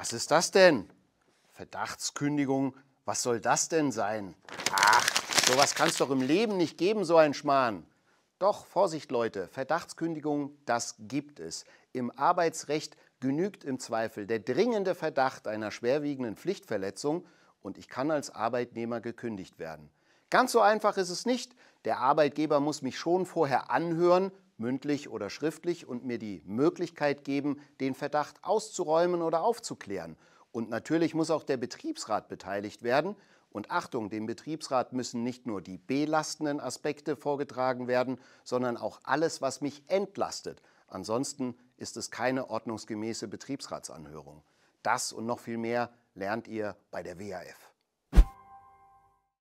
Was ist das denn? Verdachtskündigung, was soll das denn sein? Ach, sowas kann es doch im Leben nicht geben, so ein Schmarrn. Doch, Vorsicht Leute, Verdachtskündigung, das gibt es. Im Arbeitsrecht genügt im Zweifel der dringende Verdacht einer schwerwiegenden Pflichtverletzung und ich kann als Arbeitnehmer gekündigt werden. Ganz so einfach ist es nicht. Der Arbeitgeber muss mich schon vorher anhören, mündlich oder schriftlich, und mir die Möglichkeit geben, den Verdacht auszuräumen oder aufzuklären. Und natürlich muss auch der Betriebsrat beteiligt werden. Und Achtung, dem Betriebsrat müssen nicht nur die belastenden Aspekte vorgetragen werden, sondern auch alles, was mich entlastet. Ansonsten ist es keine ordnungsgemäße Betriebsratsanhörung. Das und noch viel mehr lernt ihr bei der WAF.